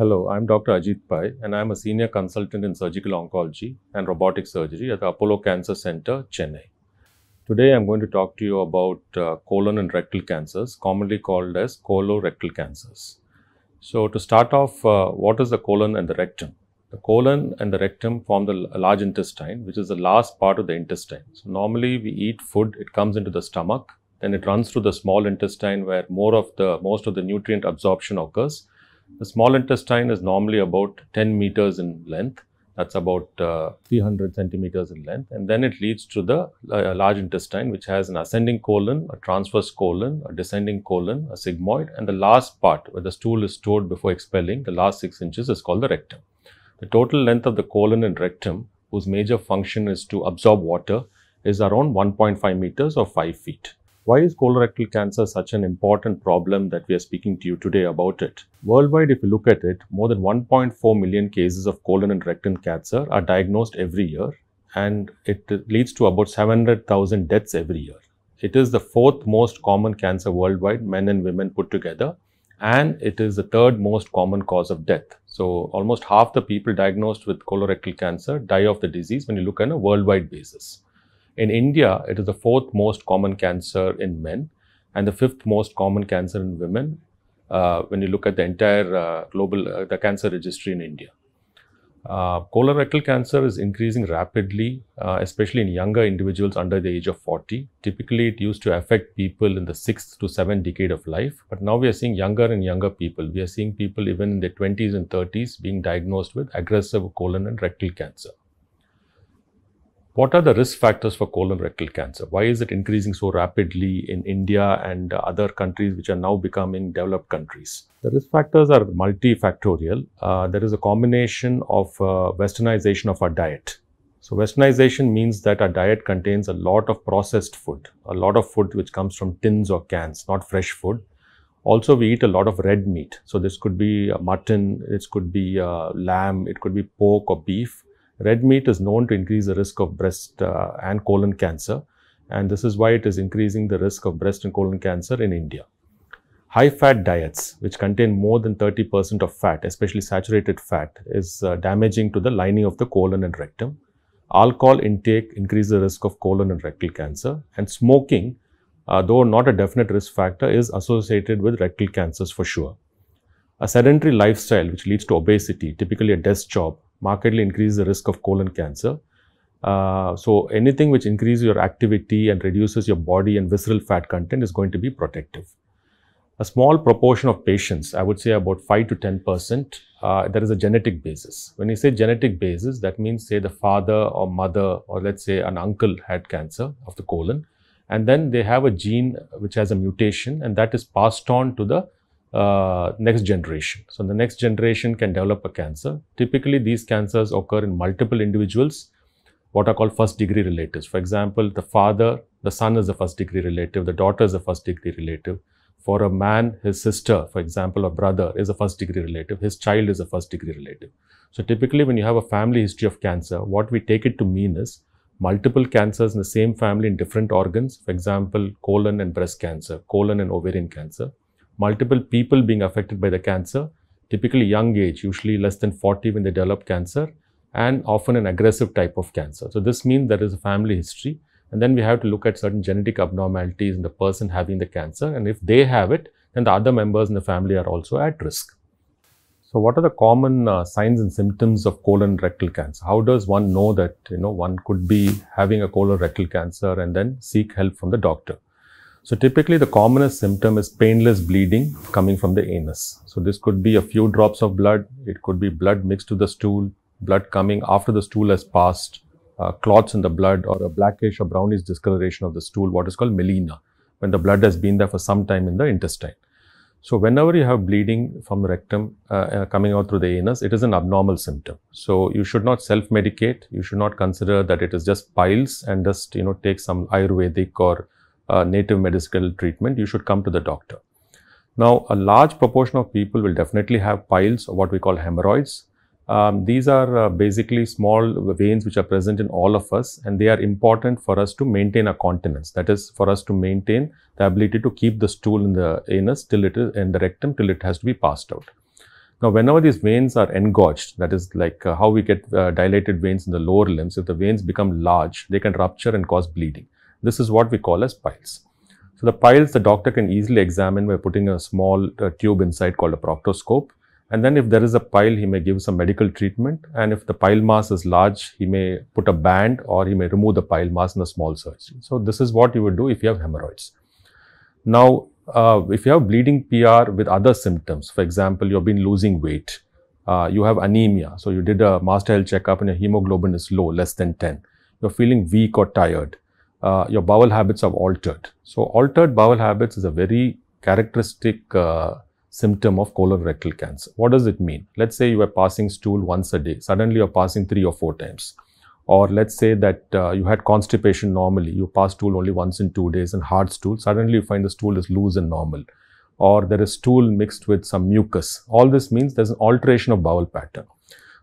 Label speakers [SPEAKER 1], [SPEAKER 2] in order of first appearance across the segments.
[SPEAKER 1] Hello, I'm Dr. Ajit Pai, and I'm a senior consultant in surgical oncology and robotic surgery at the Apollo Cancer Center, Chennai. Today, I'm going to talk to you about uh, colon and rectal cancers, commonly called as colorectal cancers. So, to start off, uh, what is the colon and the rectum? The colon and the rectum form the large intestine, which is the last part of the intestine. So, normally, we eat food, it comes into the stomach, then it runs through the small intestine where more of the most of the nutrient absorption occurs the small intestine is normally about 10 meters in length. That's about uh, 300 centimeters in length. And then it leads to the uh, large intestine, which has an ascending colon, a transverse colon, a descending colon, a sigmoid. And the last part where the stool is stored before expelling, the last six inches is called the rectum. The total length of the colon and rectum, whose major function is to absorb water, is around 1.5 meters or 5 feet. Why is colorectal cancer such an important problem that we are speaking to you today about it? Worldwide, if you look at it, more than 1.4 million cases of colon and rectal cancer are diagnosed every year and it leads to about 700,000 deaths every year. It is the fourth most common cancer worldwide, men and women put together, and it is the third most common cause of death. So, almost half the people diagnosed with colorectal cancer die of the disease when you look on a worldwide basis. In India, it is the fourth most common cancer in men and the fifth most common cancer in women uh, when you look at the entire uh, global uh, the cancer registry in India. Uh, colorectal cancer is increasing rapidly, uh, especially in younger individuals under the age of 40. Typically, it used to affect people in the sixth to seventh decade of life, but now we are seeing younger and younger people. We are seeing people even in their 20s and 30s being diagnosed with aggressive colon and rectal cancer. What are the risk factors for colon rectal cancer? Why is it increasing so rapidly in India and other countries which are now becoming developed countries? The risk factors are multifactorial. Uh, there is a combination of uh, westernization of our diet. So westernization means that our diet contains a lot of processed food, a lot of food which comes from tins or cans, not fresh food. Also, we eat a lot of red meat. So this could be uh, mutton, it could be uh, lamb, it could be pork or beef Red meat is known to increase the risk of breast uh, and colon cancer, and this is why it is increasing the risk of breast and colon cancer in India. High fat diets, which contain more than 30% of fat, especially saturated fat, is uh, damaging to the lining of the colon and rectum. Alcohol intake increases the risk of colon and rectal cancer, and smoking, uh, though not a definite risk factor, is associated with rectal cancers for sure. A sedentary lifestyle, which leads to obesity, typically a desk job, markedly increase the risk of colon cancer. Uh, so anything which increases your activity and reduces your body and visceral fat content is going to be protective. A small proportion of patients, I would say about 5 to 10 percent, uh, there is a genetic basis. When you say genetic basis, that means say the father or mother or let's say an uncle had cancer of the colon and then they have a gene which has a mutation and that is passed on to the uh, next generation. So, the next generation can develop a cancer. Typically, these cancers occur in multiple individuals, what are called first degree relatives. For example, the father, the son is a first degree relative, the daughter is a first degree relative. For a man, his sister, for example, or brother is a first degree relative, his child is a first degree relative. So, typically, when you have a family history of cancer, what we take it to mean is multiple cancers in the same family in different organs, for example, colon and breast cancer, colon and ovarian cancer multiple people being affected by the cancer, typically young age, usually less than 40 when they develop cancer, and often an aggressive type of cancer. So this means there is a family history. And then we have to look at certain genetic abnormalities in the person having the cancer. And if they have it, then the other members in the family are also at risk. So what are the common uh, signs and symptoms of colon rectal cancer? How does one know that, you know, one could be having a colorectal cancer and then seek help from the doctor? So typically the commonest symptom is painless bleeding coming from the anus. So this could be a few drops of blood. It could be blood mixed to the stool, blood coming after the stool has passed, uh, clots in the blood or a blackish or brownish discoloration of the stool, what is called melena, when the blood has been there for some time in the intestine. So whenever you have bleeding from the rectum uh, uh, coming out through the anus, it is an abnormal symptom. So you should not self-medicate. You should not consider that it is just piles and just, you know, take some Ayurvedic or uh, native medical treatment, you should come to the doctor. Now, a large proportion of people will definitely have piles or what we call hemorrhoids. Um, these are uh, basically small veins which are present in all of us and they are important for us to maintain our continence. That is for us to maintain the ability to keep the stool in the anus till it is in the rectum till it has to be passed out. Now, whenever these veins are engorged, that is like uh, how we get uh, dilated veins in the lower limbs, if the veins become large, they can rupture and cause bleeding. This is what we call as piles. So the piles the doctor can easily examine by putting a small uh, tube inside called a proctoscope. And then if there is a pile, he may give some medical treatment. And if the pile mass is large, he may put a band or he may remove the pile mass in a small surgery. So this is what you would do if you have hemorrhoids. Now, uh, if you have bleeding PR with other symptoms, for example, you've been losing weight, uh, you have anemia. So you did a master health checkup and your hemoglobin is low, less than 10. You're feeling weak or tired uh, your bowel habits have altered. So, altered bowel habits is a very characteristic uh, symptom of colorectal cancer. What does it mean? Let's say you were passing stool once a day, suddenly you're passing three or four times. Or let's say that uh, you had constipation normally, you pass stool only once in two days and hard stool, suddenly you find the stool is loose and normal. Or there is stool mixed with some mucus. All this means there's an alteration of bowel pattern.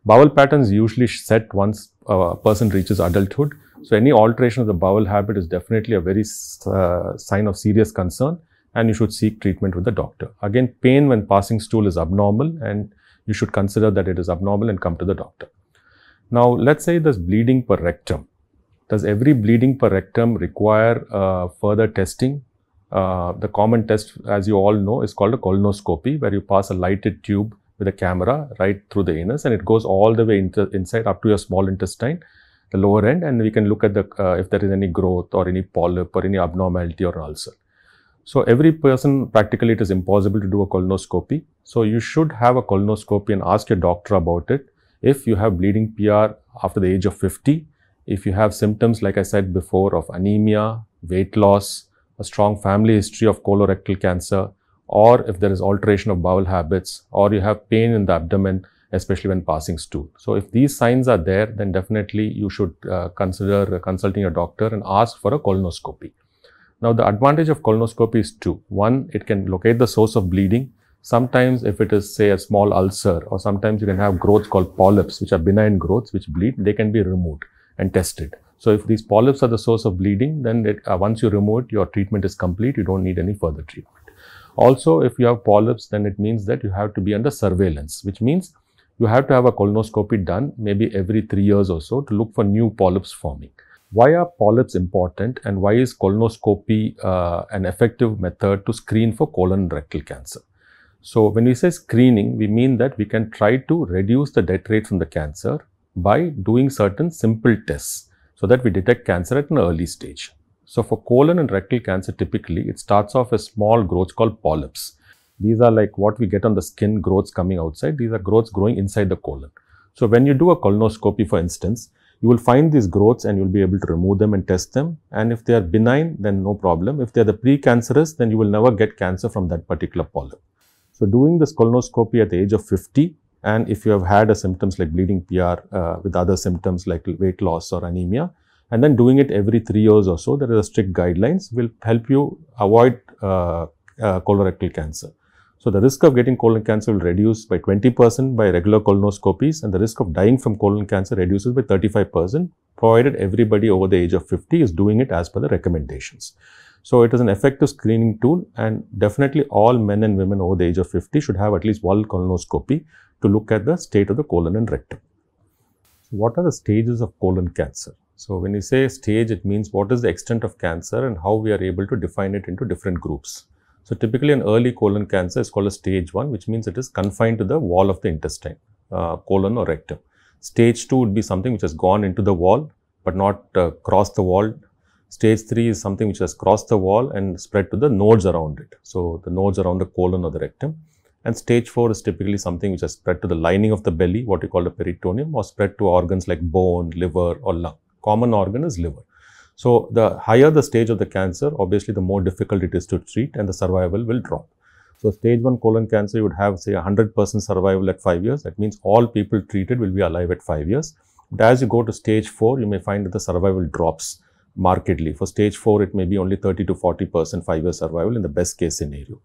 [SPEAKER 1] Bowel patterns usually set once a person reaches adulthood so any alteration of the bowel habit is definitely a very uh, sign of serious concern and you should seek treatment with the doctor. Again, pain when passing stool is abnormal and you should consider that it is abnormal and come to the doctor. Now, let's say there's bleeding per rectum. Does every bleeding per rectum require uh, further testing? Uh, the common test, as you all know, is called a colonoscopy, where you pass a lighted tube with a camera right through the anus and it goes all the way into, inside up to your small intestine the lower end and we can look at the uh, if there is any growth or any polyp or any abnormality or ulcer. So every person practically it is impossible to do a colonoscopy. So you should have a colonoscopy and ask your doctor about it. If you have bleeding PR after the age of 50, if you have symptoms like I said before of anemia, weight loss, a strong family history of colorectal cancer, or if there is alteration of bowel habits, or you have pain in the abdomen, especially when passing stool. So if these signs are there, then definitely you should uh, consider consulting a doctor and ask for a colonoscopy. Now the advantage of colonoscopy is two. One, it can locate the source of bleeding. Sometimes if it is say a small ulcer or sometimes you can have growths called polyps which are benign growths which bleed, they can be removed and tested. So if these polyps are the source of bleeding, then it, uh, once you remove it, your treatment is complete. You don't need any further treatment. Also, if you have polyps, then it means that you have to be under surveillance, which means you have to have a colonoscopy done maybe every three years or so to look for new polyps forming. Why are polyps important and why is colonoscopy uh, an effective method to screen for colon and rectal cancer? So, when we say screening, we mean that we can try to reduce the death rate from the cancer by doing certain simple tests so that we detect cancer at an early stage. So, for colon and rectal cancer, typically it starts off as small growths called polyps. These are like what we get on the skin growths coming outside. These are growths growing inside the colon. So when you do a colonoscopy, for instance, you will find these growths and you will be able to remove them and test them. And if they are benign, then no problem. If they are the precancerous, then you will never get cancer from that particular polyp. So doing this colonoscopy at the age of 50 and if you have had symptoms like bleeding PR uh, with other symptoms like weight loss or anemia and then doing it every three years or so, there are strict guidelines will help you avoid uh, uh, colorectal cancer. So the risk of getting colon cancer will reduce by 20% by regular colonoscopies and the risk of dying from colon cancer reduces by 35% provided everybody over the age of 50 is doing it as per the recommendations. So it is an effective screening tool and definitely all men and women over the age of 50 should have at least one colonoscopy to look at the state of the colon and rectum. So what are the stages of colon cancer? So when you say stage, it means what is the extent of cancer and how we are able to define it into different groups. So typically an early colon cancer is called a stage 1, which means it is confined to the wall of the intestine, uh, colon or rectum. Stage 2 would be something which has gone into the wall, but not uh, crossed the wall. Stage 3 is something which has crossed the wall and spread to the nodes around it. So the nodes around the colon or the rectum. And stage 4 is typically something which has spread to the lining of the belly, what we call the peritoneum, or spread to organs like bone, liver or lung. Common organ is liver. So, the higher the stage of the cancer, obviously the more difficult it is to treat and the survival will drop. So, stage 1 colon cancer, you would have say 100% survival at 5 years. That means all people treated will be alive at 5 years. But as you go to stage 4, you may find that the survival drops markedly. For stage 4, it may be only 30 to 40% 5 year survival in the best case scenario.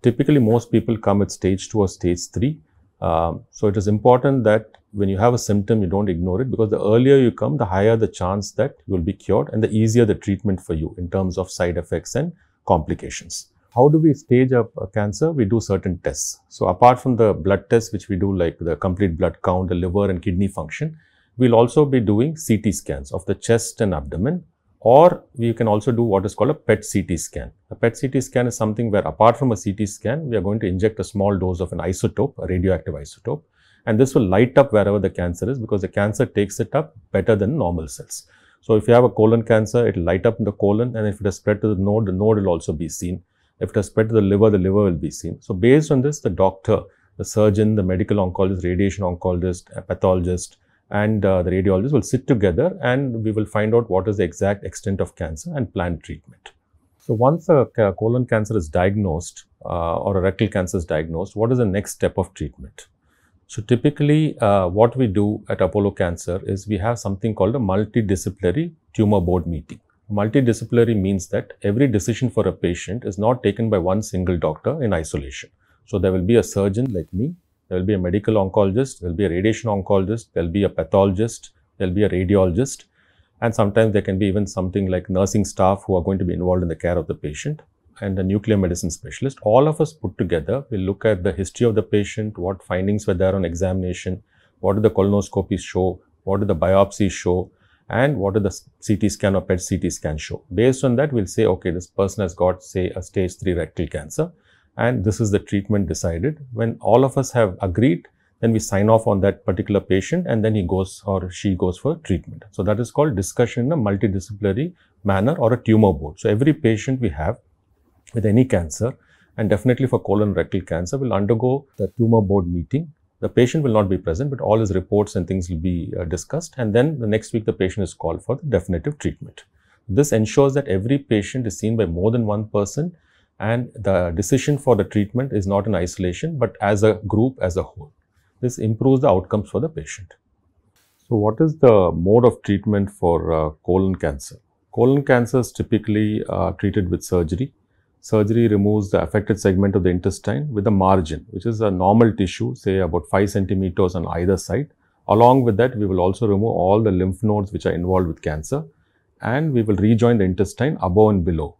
[SPEAKER 1] Typically, most people come at stage 2 or stage 3 um, so it is important that when you have a symptom, you don't ignore it because the earlier you come, the higher the chance that you will be cured and the easier the treatment for you in terms of side effects and complications. How do we stage up a cancer? We do certain tests. So apart from the blood tests, which we do like the complete blood count, the liver and kidney function, we'll also be doing CT scans of the chest and abdomen or we can also do what is called a PET CT scan. A PET CT scan is something where apart from a CT scan, we are going to inject a small dose of an isotope, a radioactive isotope, and this will light up wherever the cancer is because the cancer takes it up better than normal cells. So, if you have a colon cancer, it will light up in the colon and if it has spread to the node, the node will also be seen. If it has spread to the liver, the liver will be seen. So, based on this, the doctor, the surgeon, the medical oncologist, radiation oncologist, pathologist, and uh, the radiologist will sit together and we will find out what is the exact extent of cancer and plan treatment. So once a ca colon cancer is diagnosed uh, or a rectal cancer is diagnosed, what is the next step of treatment? So typically uh, what we do at Apollo Cancer is we have something called a multidisciplinary tumor board meeting. Multidisciplinary means that every decision for a patient is not taken by one single doctor in isolation. So there will be a surgeon like me, there will be a medical oncologist, there will be a radiation oncologist, there will be a pathologist, there will be a radiologist, and sometimes there can be even something like nursing staff who are going to be involved in the care of the patient and a nuclear medicine specialist. All of us put together will look at the history of the patient, what findings were there on examination, what do the colonoscopies show, what do the biopsies show, and what do the CT scan or PET CT scan show. Based on that, we'll say, okay, this person has got, say, a stage 3 rectal cancer and this is the treatment decided. When all of us have agreed, then we sign off on that particular patient and then he goes or she goes for treatment. So that is called discussion in a multidisciplinary manner or a tumor board. So every patient we have with any cancer and definitely for colon rectal cancer will undergo the tumor board meeting. The patient will not be present, but all his reports and things will be uh, discussed. And then the next week, the patient is called for the definitive treatment. This ensures that every patient is seen by more than one person and the decision for the treatment is not in isolation but as a group as a whole. This improves the outcomes for the patient. So, what is the mode of treatment for uh, colon cancer? Colon cancer is typically uh, treated with surgery. Surgery removes the affected segment of the intestine with a margin, which is a normal tissue, say about 5 centimeters on either side. Along with that, we will also remove all the lymph nodes which are involved with cancer and we will rejoin the intestine above and below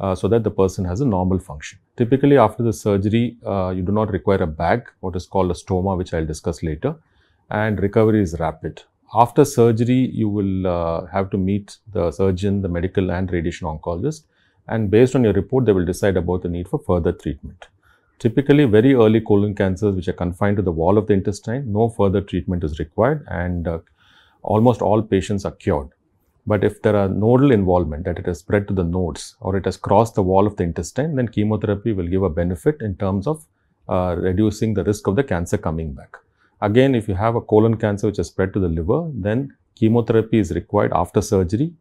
[SPEAKER 1] uh, so that the person has a normal function. Typically, after the surgery, uh, you do not require a bag, what is called a stoma, which I'll discuss later, and recovery is rapid. After surgery, you will uh, have to meet the surgeon, the medical and radiation oncologist, and based on your report, they will decide about the need for further treatment. Typically, very early colon cancers, which are confined to the wall of the intestine, no further treatment is required, and uh, almost all patients are cured. But if there are nodal involvement, that it has spread to the nodes or it has crossed the wall of the intestine, then chemotherapy will give a benefit in terms of uh, reducing the risk of the cancer coming back. Again, if you have a colon cancer which has spread to the liver, then chemotherapy is required after surgery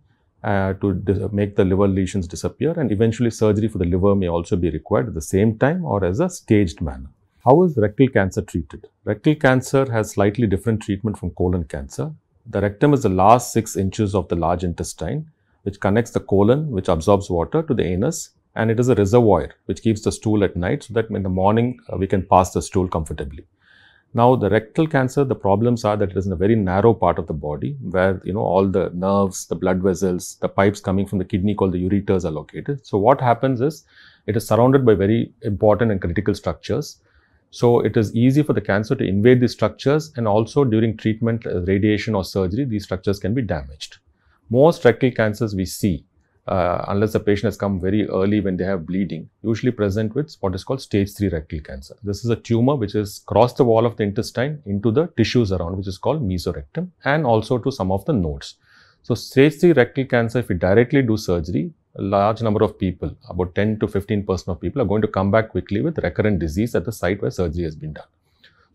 [SPEAKER 1] uh, to make the liver lesions disappear and eventually surgery for the liver may also be required at the same time or as a staged manner. How is rectal cancer treated? Rectal cancer has slightly different treatment from colon cancer. The rectum is the last 6 inches of the large intestine, which connects the colon, which absorbs water, to the anus, and it is a reservoir which keeps the stool at night so that in the morning uh, we can pass the stool comfortably. Now, the rectal cancer, the problems are that it is in a very narrow part of the body where, you know, all the nerves, the blood vessels, the pipes coming from the kidney called the ureters are located. So, what happens is it is surrounded by very important and critical structures so it is easy for the cancer to invade these structures and also during treatment, uh, radiation or surgery, these structures can be damaged. Most rectal cancers we see, uh, unless the patient has come very early when they have bleeding, usually present with what is called stage 3 rectal cancer. This is a tumor which is crossed the wall of the intestine into the tissues around, which is called mesorectum and also to some of the nodes. So stage 3 rectal cancer, if we directly do surgery, large number of people, about 10 to 15 percent of people are going to come back quickly with recurrent disease at the site where surgery has been done.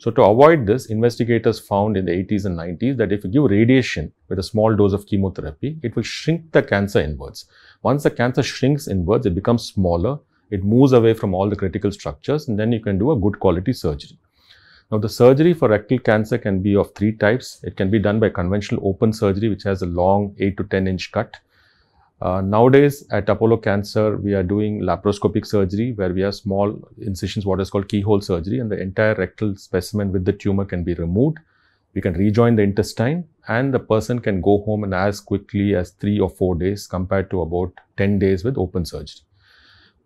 [SPEAKER 1] So to avoid this, investigators found in the 80s and 90s that if you give radiation with a small dose of chemotherapy, it will shrink the cancer inwards. Once the cancer shrinks inwards, it becomes smaller, it moves away from all the critical structures and then you can do a good quality surgery. Now the surgery for rectal cancer can be of three types. It can be done by conventional open surgery which has a long 8 to 10 inch cut uh, nowadays at Apollo Cancer, we are doing laparoscopic surgery where we have small incisions, what is called keyhole surgery, and the entire rectal specimen with the tumor can be removed. We can rejoin the intestine and the person can go home in as quickly as three or four days compared to about 10 days with open surgery.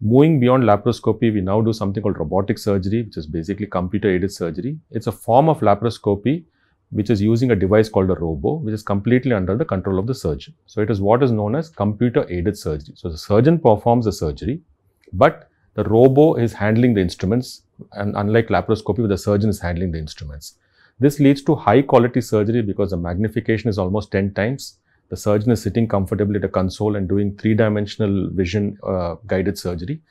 [SPEAKER 1] Moving beyond laparoscopy, we now do something called robotic surgery, which is basically computer aided surgery. It's a form of laparoscopy which is using a device called a robo, which is completely under the control of the surgeon. So it is what is known as computer aided surgery. So the surgeon performs the surgery, but the robo is handling the instruments and unlike laparoscopy where the surgeon is handling the instruments. This leads to high quality surgery because the magnification is almost 10 times. The surgeon is sitting comfortably at a console and doing three dimensional vision uh, guided surgery.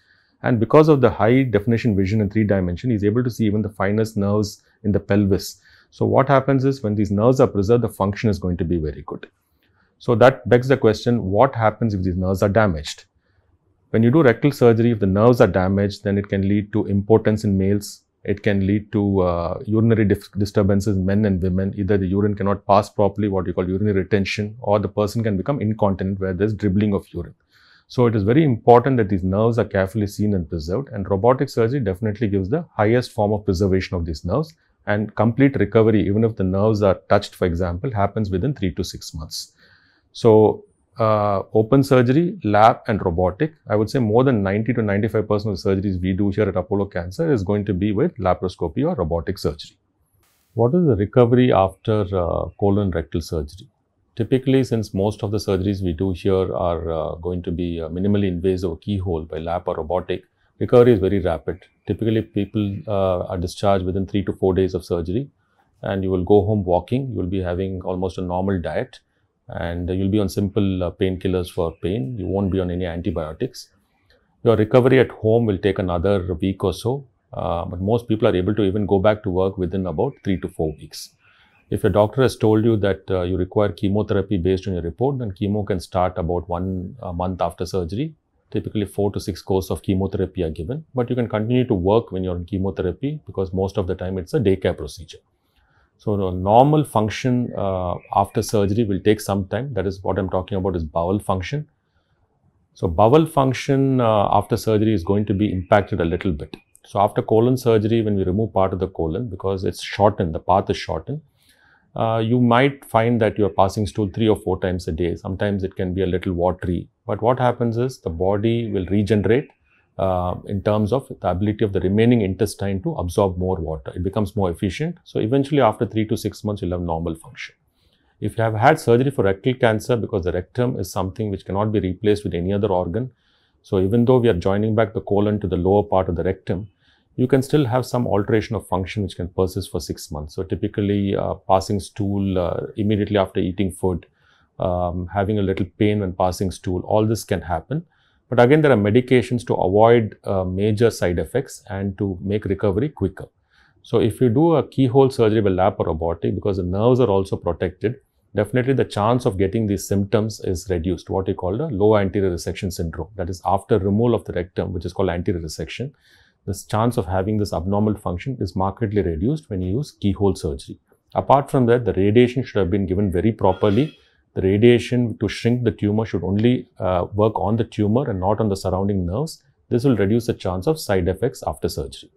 [SPEAKER 1] And because of the high definition vision in three dimension, he's able to see even the finest nerves in the pelvis so what happens is when these nerves are preserved, the function is going to be very good. So that begs the question, what happens if these nerves are damaged? When you do rectal surgery, if the nerves are damaged, then it can lead to impotence in males. It can lead to uh, urinary disturbances in men and women. Either the urine cannot pass properly, what you call urinary retention, or the person can become incontinent where there's dribbling of urine. So it is very important that these nerves are carefully seen and preserved and robotic surgery definitely gives the highest form of preservation of these nerves and complete recovery, even if the nerves are touched, for example, happens within three to six months. So, uh, open surgery, lab and robotic, I would say more than 90 to 95% of the surgeries we do here at Apollo Cancer is going to be with laparoscopy or robotic surgery. What is the recovery after uh, colon rectal surgery? Typically, since most of the surgeries we do here are uh, going to be uh, minimally invasive or keyhole by lap or robotic, recovery is very rapid. Typically, people uh, are discharged within three to four days of surgery, and you will go home walking. You will be having almost a normal diet, and you'll be on simple uh, painkillers for pain. You won't be on any antibiotics. Your recovery at home will take another week or so, uh, but most people are able to even go back to work within about three to four weeks. If your doctor has told you that uh, you require chemotherapy based on your report, then chemo can start about one month after surgery typically four to six courses of chemotherapy are given, but you can continue to work when you're on chemotherapy because most of the time it's a daycare procedure. So normal function uh, after surgery will take some time. That is what I'm talking about is bowel function. So bowel function uh, after surgery is going to be impacted a little bit. So after colon surgery, when we remove part of the colon, because it's shortened, the path is shortened, uh, you might find that you're passing stool three or four times a day. Sometimes it can be a little watery. But what happens is the body will regenerate uh, in terms of the ability of the remaining intestine to absorb more water. It becomes more efficient. So eventually after three to six months, you'll have normal function. If you have had surgery for rectal cancer, because the rectum is something which cannot be replaced with any other organ, so even though we are joining back the colon to the lower part of the rectum, you can still have some alteration of function which can persist for six months. So typically uh, passing stool uh, immediately after eating food, um, having a little pain when passing stool, all this can happen. But again, there are medications to avoid uh, major side effects and to make recovery quicker. So if you do a keyhole surgery by laparobotic, because the nerves are also protected, definitely the chance of getting these symptoms is reduced, what you call the low anterior resection syndrome. That is after removal of the rectum, which is called anterior resection this chance of having this abnormal function is markedly reduced when you use keyhole surgery. Apart from that, the radiation should have been given very properly. The radiation to shrink the tumor should only uh, work on the tumor and not on the surrounding nerves. This will reduce the chance of side effects after surgery.